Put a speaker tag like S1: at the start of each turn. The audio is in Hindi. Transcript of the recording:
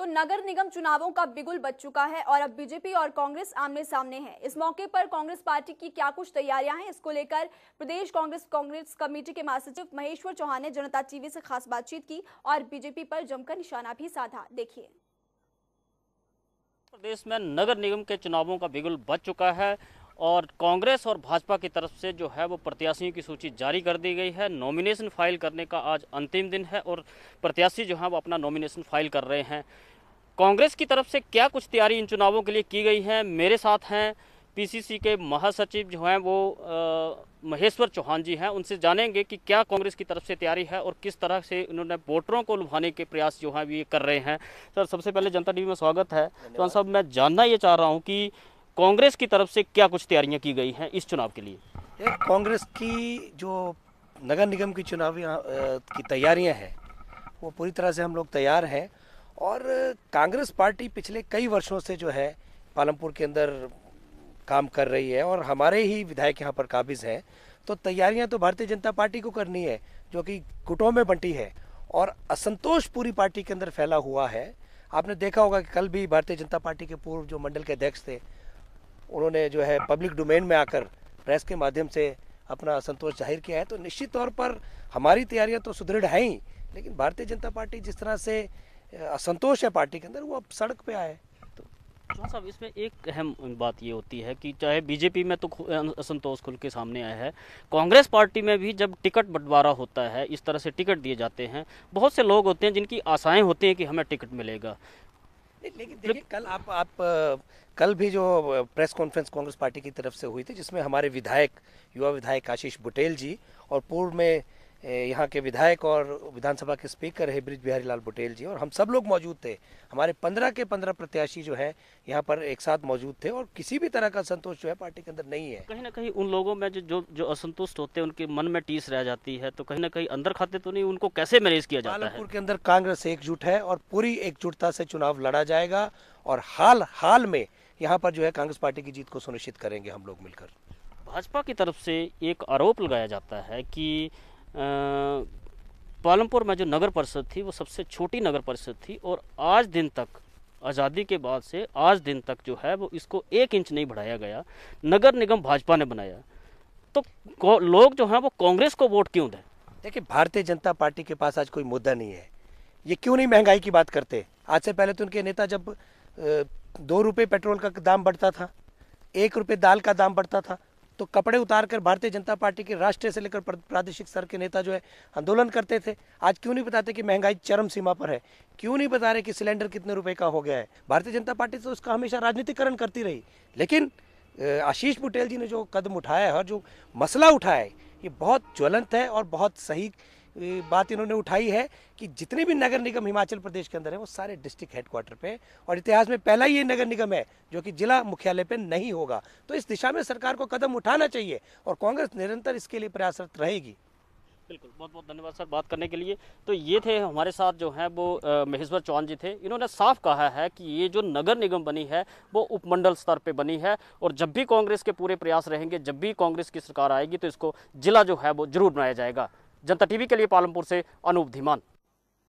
S1: तो नगर निगम चुनावों का बिगुल बच चुका है और अब बीजेपी और कांग्रेस आमने सामने है इस मौके पर कांग्रेस पार्टी की क्या कुछ तैयारियां हैं इसको लेकर प्रदेश कांग्रेस कांग्रेस कमेटी के महासचिव महेश्वर चौहान ने जनता टीवी से खास बातचीत की और बीजेपी पर जमकर निशाना भी साधा देखिए प्रदेश में नगर निगम के चुनावों का बिगुल बच चुका है और कांग्रेस और भाजपा की तरफ से जो है वो प्रत्याशियों की सूची जारी कर दी गई है नॉमिनेशन फाइल करने का आज अंतिम दिन है और प्रत्याशी जो है वो अपना नॉमिनेशन फाइल कर रहे हैं कांग्रेस की तरफ से क्या कुछ तैयारी इन चुनावों के लिए की गई है मेरे साथ हैं पीसीसी के महासचिव जो हैं वो आ, महेश्वर चौहान जी हैं उनसे जानेंगे कि क्या कांग्रेस की तरफ से तैयारी है और किस तरह से उन्होंने वोटरों को लुभाने के प्रयास जो हैं ये कर रहे हैं सर सबसे पहले जनता टीवी में स्वागत है चौहान साहब मैं जानना ये चाह रहा हूँ कि कांग्रेस की तरफ से क्या कुछ तैयारियां की गई हैं इस चुनाव के लिए
S2: कांग्रेस की जो नगर निगम की चुनावी की तैयारियां हैं वो पूरी तरह से हम लोग तैयार हैं और कांग्रेस पार्टी पिछले कई वर्षों से जो है पालमपुर के अंदर काम कर रही है और हमारे ही विधायक यहाँ पर काबिज हैं तो तैयारियां तो भारतीय जनता पार्टी को करनी है जो कि गुटों में बंटी है और असंतोष पूरी पार्टी के अंदर फैला हुआ है आपने देखा होगा कि कल भी भारतीय जनता पार्टी के पूर्व जो मंडल के अध्यक्ष थे उन्होंने जो है पब्लिक डोमेन में आकर प्रेस के माध्यम से अपना संतोष जाहिर किया है तो निश्चित तौर पर हमारी तैयारियां तो सुदृढ़ हैं ही लेकिन भारतीय जनता पार्टी जिस तरह से असंतोष है पार्टी के अंदर वो अब सड़क पे आए तो
S1: साहब इसमें एक अहम बात ये होती है कि चाहे बीजेपी में तो असंतोष खुल के सामने आया है कांग्रेस पार्टी में भी जब टिकट बंटवारा होता है इस तरह से टिकट दिए जाते हैं बहुत से लोग होते हैं जिनकी आशाएं होती हैं कि हमें टिकट मिलेगा लेकिन देखिए कल आप आप कल भी जो प्रेस कॉन्फ्रेंस
S2: कांग्रेस पार्टी की तरफ से हुई थी जिसमें हमारे विधायक युवा विधायक आशीष बुटेल जी और पूर्व में यहाँ के विधायक और विधानसभा के स्पीकर है ब्रिज बिहारी लाल बुटेल जी और हम सब लोग मौजूद थे हमारे पंद्रह के पंद्रह प्रत्याशी जो है यहाँ पर एक साथ मौजूद थे और किसी भी तरह का संतोष जो है पार्टी के अंदर नहीं है
S1: कहीं ना कहीं उन लोगों में जो जो, जो असंतुष्ट होते हैं उनके मन में टीस रह जाती है तो कहीं ना कहीं अंदर खाते तो नहीं उनको कैसे मैनेज किया जाता है
S2: के अंदर कांग्रेस एकजुट है और पूरी एकजुटता से चुनाव लड़ा जाएगा और हाल हाल में यहाँ पर जो है कांग्रेस पार्टी की जीत को सुनिश्चित करेंगे हम लोग मिलकर
S1: भाजपा की तरफ से एक आरोप लगाया जाता है कि पालमपुर में जो नगर परिषद थी वो सबसे छोटी नगर परिषद थी और आज दिन तक आज़ादी के बाद से आज दिन तक जो है वो इसको एक इंच नहीं बढ़ाया गया नगर निगम भाजपा ने बनाया तो लोग जो हैं वो कांग्रेस को वोट क्यों दें
S2: देखिए भारतीय जनता पार्टी के पास आज कोई मुद्दा नहीं है ये क्यों नहीं महंगाई की बात करते आज से पहले तो उनके नेता जब दो रुपये पेट्रोल का दाम बढ़ता था एक रुपये दाल का दाम बढ़ता था तो कपड़े उतारकर भारतीय जनता पार्टी के राष्ट्रीय से लेकर प्रादेशिक स्तर के नेता जो है आंदोलन करते थे आज क्यों नहीं बताते कि महंगाई चरम सीमा पर है क्यों नहीं बता रहे कि सिलेंडर कितने रुपए का हो गया है भारतीय जनता पार्टी तो उसका हमेशा राजनीतिकरण करती रही लेकिन आशीष बुटेल जी ने जो कदम उठाया है और जो मसला उठाया है ये बहुत ज्वलंत है और बहुत सही बात इन्होंने उठाई है कि जितने भी नगर निगम हिमाचल प्रदेश के अंदर है वो सारे डिस्ट्रिक्ट हेडक्वार्टर पे और इतिहास में पहला ही ये नगर निगम है जो कि जिला मुख्यालय पे नहीं होगा तो इस दिशा में सरकार को कदम उठाना चाहिए और कांग्रेस निरंतर इसके लिए प्रयासरत रहेगी
S1: बिल्कुल बहुत बहुत धन्यवाद सर बात करने के लिए तो ये थे हमारे साथ जो हैं वो महेश्वर चौहान जी थे इन्होंने साफ कहा है कि ये जो नगर निगम बनी है वो उपमंडल स्तर पे बनी है और जब भी कांग्रेस के पूरे प्रयास रहेंगे जब भी कांग्रेस की सरकार आएगी तो इसको जिला जो है वो जरूर बनाया जाएगा जनता टीवी के लिए पालमपुर से अनूप धीमान